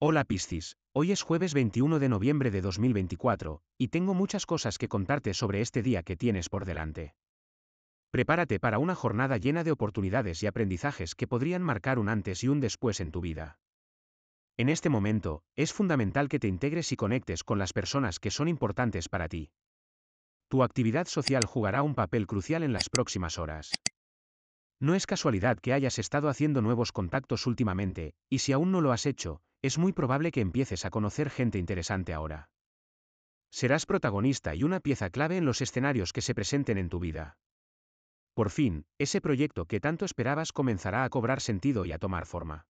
Hola Piscis, hoy es jueves 21 de noviembre de 2024, y tengo muchas cosas que contarte sobre este día que tienes por delante. Prepárate para una jornada llena de oportunidades y aprendizajes que podrían marcar un antes y un después en tu vida. En este momento, es fundamental que te integres y conectes con las personas que son importantes para ti. Tu actividad social jugará un papel crucial en las próximas horas. No es casualidad que hayas estado haciendo nuevos contactos últimamente, y si aún no lo has hecho, es muy probable que empieces a conocer gente interesante ahora. Serás protagonista y una pieza clave en los escenarios que se presenten en tu vida. Por fin, ese proyecto que tanto esperabas comenzará a cobrar sentido y a tomar forma.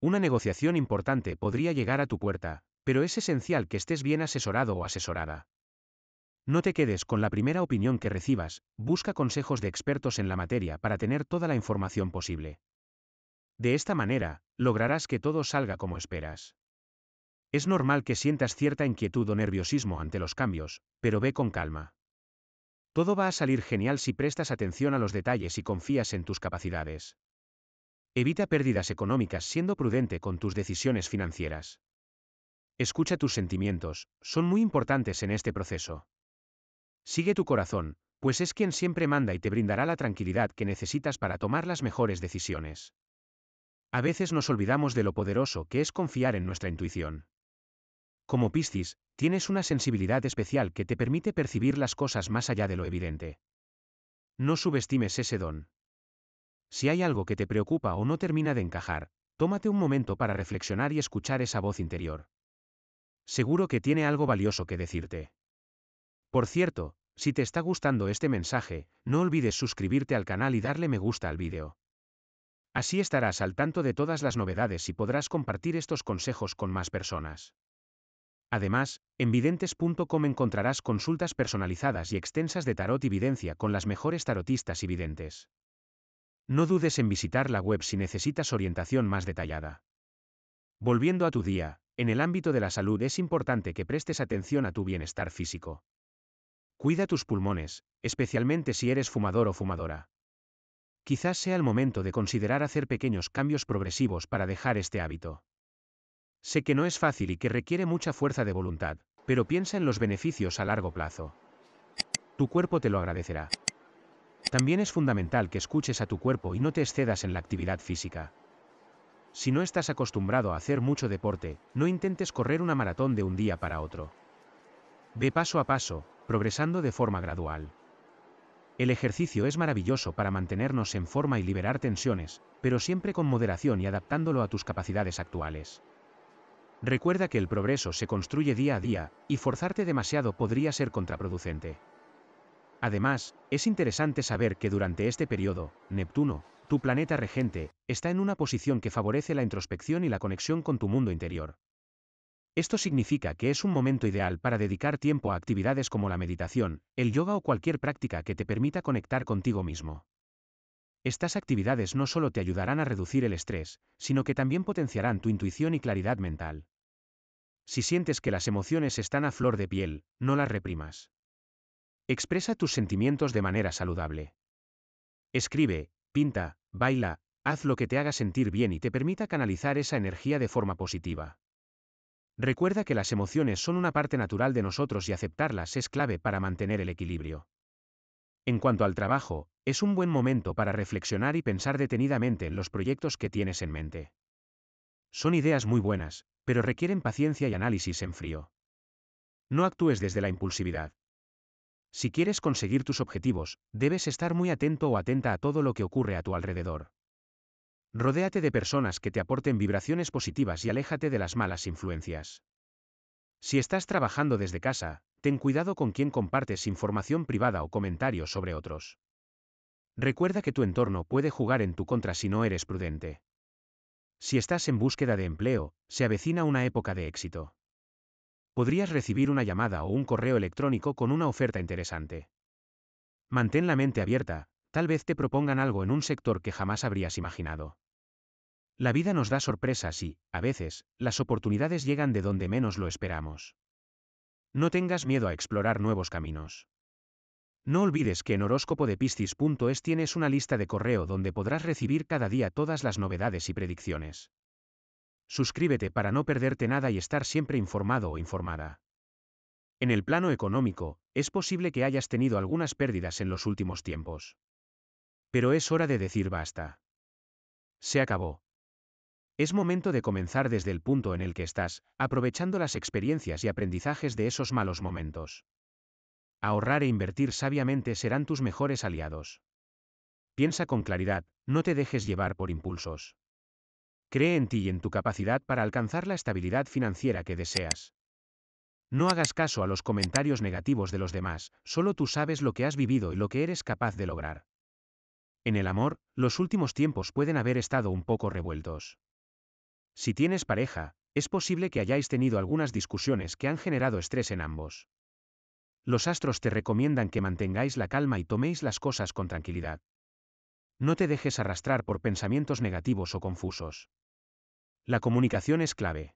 Una negociación importante podría llegar a tu puerta, pero es esencial que estés bien asesorado o asesorada. No te quedes con la primera opinión que recibas, busca consejos de expertos en la materia para tener toda la información posible. De esta manera, lograrás que todo salga como esperas. Es normal que sientas cierta inquietud o nerviosismo ante los cambios, pero ve con calma. Todo va a salir genial si prestas atención a los detalles y confías en tus capacidades. Evita pérdidas económicas siendo prudente con tus decisiones financieras. Escucha tus sentimientos, son muy importantes en este proceso. Sigue tu corazón, pues es quien siempre manda y te brindará la tranquilidad que necesitas para tomar las mejores decisiones. A veces nos olvidamos de lo poderoso que es confiar en nuestra intuición. Como Piscis, tienes una sensibilidad especial que te permite percibir las cosas más allá de lo evidente. No subestimes ese don. Si hay algo que te preocupa o no termina de encajar, tómate un momento para reflexionar y escuchar esa voz interior. Seguro que tiene algo valioso que decirte. Por cierto, si te está gustando este mensaje, no olvides suscribirte al canal y darle me gusta al vídeo. Así estarás al tanto de todas las novedades y podrás compartir estos consejos con más personas. Además, en videntes.com encontrarás consultas personalizadas y extensas de tarot y videncia con las mejores tarotistas y videntes. No dudes en visitar la web si necesitas orientación más detallada. Volviendo a tu día, en el ámbito de la salud es importante que prestes atención a tu bienestar físico. Cuida tus pulmones, especialmente si eres fumador o fumadora. Quizás sea el momento de considerar hacer pequeños cambios progresivos para dejar este hábito. Sé que no es fácil y que requiere mucha fuerza de voluntad, pero piensa en los beneficios a largo plazo. Tu cuerpo te lo agradecerá. También es fundamental que escuches a tu cuerpo y no te excedas en la actividad física. Si no estás acostumbrado a hacer mucho deporte, no intentes correr una maratón de un día para otro. Ve paso a paso, progresando de forma gradual. El ejercicio es maravilloso para mantenernos en forma y liberar tensiones, pero siempre con moderación y adaptándolo a tus capacidades actuales. Recuerda que el progreso se construye día a día, y forzarte demasiado podría ser contraproducente. Además, es interesante saber que durante este periodo, Neptuno, tu planeta regente, está en una posición que favorece la introspección y la conexión con tu mundo interior, esto significa que es un momento ideal para dedicar tiempo a actividades como la meditación, el yoga o cualquier práctica que te permita conectar contigo mismo. Estas actividades no solo te ayudarán a reducir el estrés, sino que también potenciarán tu intuición y claridad mental. Si sientes que las emociones están a flor de piel, no las reprimas. Expresa tus sentimientos de manera saludable. Escribe, pinta, baila, haz lo que te haga sentir bien y te permita canalizar esa energía de forma positiva. Recuerda que las emociones son una parte natural de nosotros y aceptarlas es clave para mantener el equilibrio. En cuanto al trabajo, es un buen momento para reflexionar y pensar detenidamente en los proyectos que tienes en mente. Son ideas muy buenas, pero requieren paciencia y análisis en frío. No actúes desde la impulsividad. Si quieres conseguir tus objetivos, debes estar muy atento o atenta a todo lo que ocurre a tu alrededor. Rodéate de personas que te aporten vibraciones positivas y aléjate de las malas influencias. Si estás trabajando desde casa, ten cuidado con quien compartes información privada o comentarios sobre otros. Recuerda que tu entorno puede jugar en tu contra si no eres prudente. Si estás en búsqueda de empleo, se avecina una época de éxito. Podrías recibir una llamada o un correo electrónico con una oferta interesante. Mantén la mente abierta, tal vez te propongan algo en un sector que jamás habrías imaginado. La vida nos da sorpresas y, a veces, las oportunidades llegan de donde menos lo esperamos. No tengas miedo a explorar nuevos caminos. No olvides que en horóscopo de piscis.es tienes una lista de correo donde podrás recibir cada día todas las novedades y predicciones. Suscríbete para no perderte nada y estar siempre informado o informada. En el plano económico, es posible que hayas tenido algunas pérdidas en los últimos tiempos. Pero es hora de decir basta. Se acabó. Es momento de comenzar desde el punto en el que estás, aprovechando las experiencias y aprendizajes de esos malos momentos. Ahorrar e invertir sabiamente serán tus mejores aliados. Piensa con claridad, no te dejes llevar por impulsos. Cree en ti y en tu capacidad para alcanzar la estabilidad financiera que deseas. No hagas caso a los comentarios negativos de los demás, solo tú sabes lo que has vivido y lo que eres capaz de lograr. En el amor, los últimos tiempos pueden haber estado un poco revueltos. Si tienes pareja, es posible que hayáis tenido algunas discusiones que han generado estrés en ambos. Los astros te recomiendan que mantengáis la calma y toméis las cosas con tranquilidad. No te dejes arrastrar por pensamientos negativos o confusos. La comunicación es clave.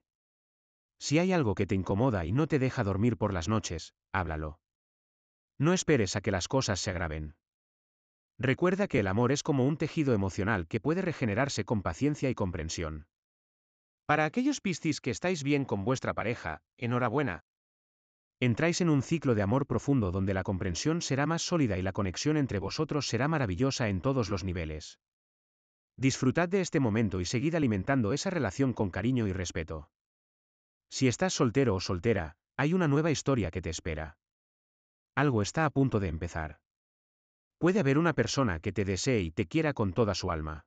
Si hay algo que te incomoda y no te deja dormir por las noches, háblalo. No esperes a que las cosas se agraven. Recuerda que el amor es como un tejido emocional que puede regenerarse con paciencia y comprensión. Para aquellos piscis que estáis bien con vuestra pareja, enhorabuena. Entráis en un ciclo de amor profundo donde la comprensión será más sólida y la conexión entre vosotros será maravillosa en todos los niveles. Disfrutad de este momento y seguid alimentando esa relación con cariño y respeto. Si estás soltero o soltera, hay una nueva historia que te espera. Algo está a punto de empezar. Puede haber una persona que te desee y te quiera con toda su alma.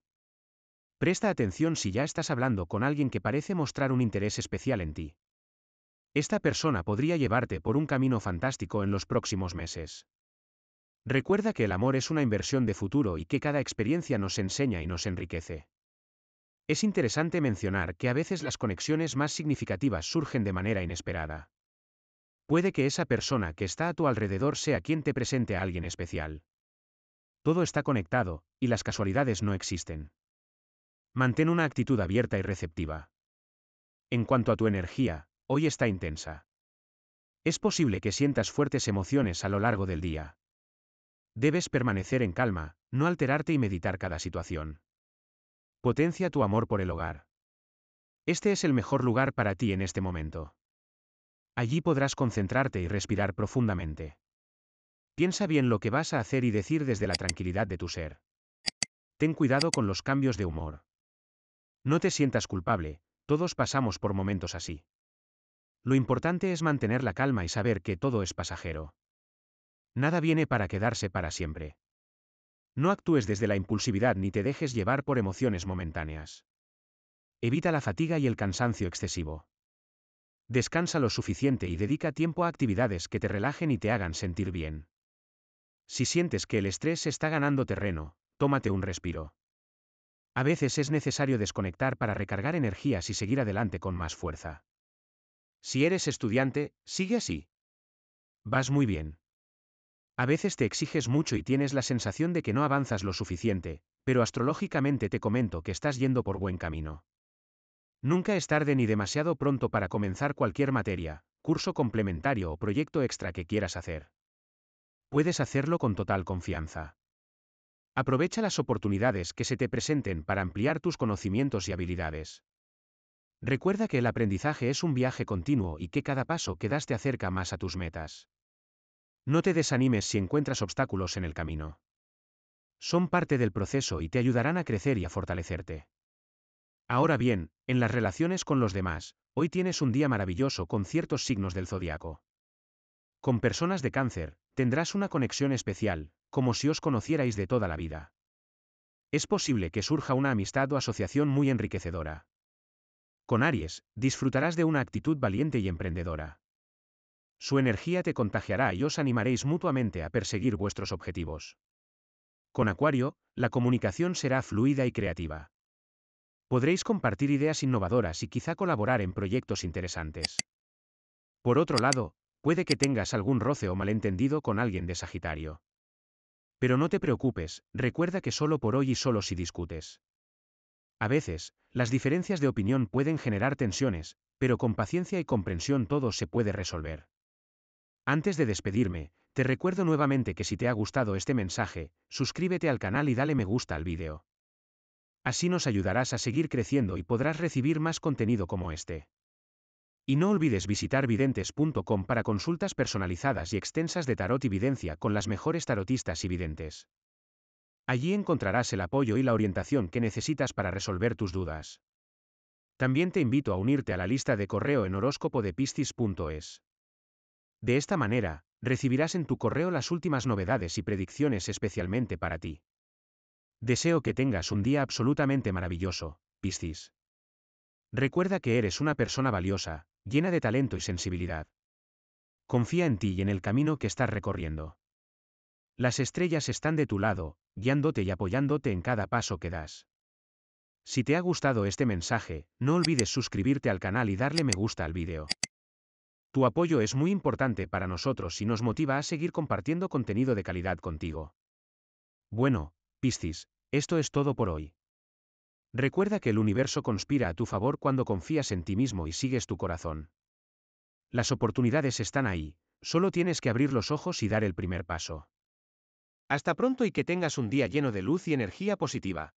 Presta atención si ya estás hablando con alguien que parece mostrar un interés especial en ti. Esta persona podría llevarte por un camino fantástico en los próximos meses. Recuerda que el amor es una inversión de futuro y que cada experiencia nos enseña y nos enriquece. Es interesante mencionar que a veces las conexiones más significativas surgen de manera inesperada. Puede que esa persona que está a tu alrededor sea quien te presente a alguien especial. Todo está conectado, y las casualidades no existen. Mantén una actitud abierta y receptiva. En cuanto a tu energía, hoy está intensa. Es posible que sientas fuertes emociones a lo largo del día. Debes permanecer en calma, no alterarte y meditar cada situación. Potencia tu amor por el hogar. Este es el mejor lugar para ti en este momento. Allí podrás concentrarte y respirar profundamente. Piensa bien lo que vas a hacer y decir desde la tranquilidad de tu ser. Ten cuidado con los cambios de humor. No te sientas culpable, todos pasamos por momentos así. Lo importante es mantener la calma y saber que todo es pasajero. Nada viene para quedarse para siempre. No actúes desde la impulsividad ni te dejes llevar por emociones momentáneas. Evita la fatiga y el cansancio excesivo. Descansa lo suficiente y dedica tiempo a actividades que te relajen y te hagan sentir bien. Si sientes que el estrés está ganando terreno, tómate un respiro. A veces es necesario desconectar para recargar energías y seguir adelante con más fuerza. Si eres estudiante, sigue así. Vas muy bien. A veces te exiges mucho y tienes la sensación de que no avanzas lo suficiente, pero astrológicamente te comento que estás yendo por buen camino. Nunca es tarde ni demasiado pronto para comenzar cualquier materia, curso complementario o proyecto extra que quieras hacer. Puedes hacerlo con total confianza. Aprovecha las oportunidades que se te presenten para ampliar tus conocimientos y habilidades. Recuerda que el aprendizaje es un viaje continuo y que cada paso que das te acerca más a tus metas. No te desanimes si encuentras obstáculos en el camino. Son parte del proceso y te ayudarán a crecer y a fortalecerte. Ahora bien, en las relaciones con los demás, hoy tienes un día maravilloso con ciertos signos del zodiaco. Con personas de cáncer, tendrás una conexión especial, como si os conocierais de toda la vida. Es posible que surja una amistad o asociación muy enriquecedora. Con Aries, disfrutarás de una actitud valiente y emprendedora. Su energía te contagiará y os animaréis mutuamente a perseguir vuestros objetivos. Con Acuario, la comunicación será fluida y creativa. Podréis compartir ideas innovadoras y quizá colaborar en proyectos interesantes. Por otro lado, puede que tengas algún roce o malentendido con alguien de Sagitario. Pero no te preocupes, recuerda que solo por hoy y solo si discutes. A veces, las diferencias de opinión pueden generar tensiones, pero con paciencia y comprensión todo se puede resolver. Antes de despedirme, te recuerdo nuevamente que si te ha gustado este mensaje, suscríbete al canal y dale me gusta al vídeo. Así nos ayudarás a seguir creciendo y podrás recibir más contenido como este. Y no olvides visitar videntes.com para consultas personalizadas y extensas de tarot y videncia con las mejores tarotistas y videntes. Allí encontrarás el apoyo y la orientación que necesitas para resolver tus dudas. También te invito a unirte a la lista de correo en horóscopo De esta manera, recibirás en tu correo las últimas novedades y predicciones especialmente para ti. Deseo que tengas un día absolutamente maravilloso, Piscis. Recuerda que eres una persona valiosa, llena de talento y sensibilidad. Confía en ti y en el camino que estás recorriendo. Las estrellas están de tu lado, guiándote y apoyándote en cada paso que das. Si te ha gustado este mensaje, no olvides suscribirte al canal y darle me gusta al vídeo. Tu apoyo es muy importante para nosotros y nos motiva a seguir compartiendo contenido de calidad contigo. Bueno, Piscis, esto es todo por hoy. Recuerda que el universo conspira a tu favor cuando confías en ti mismo y sigues tu corazón. Las oportunidades están ahí, solo tienes que abrir los ojos y dar el primer paso. Hasta pronto y que tengas un día lleno de luz y energía positiva.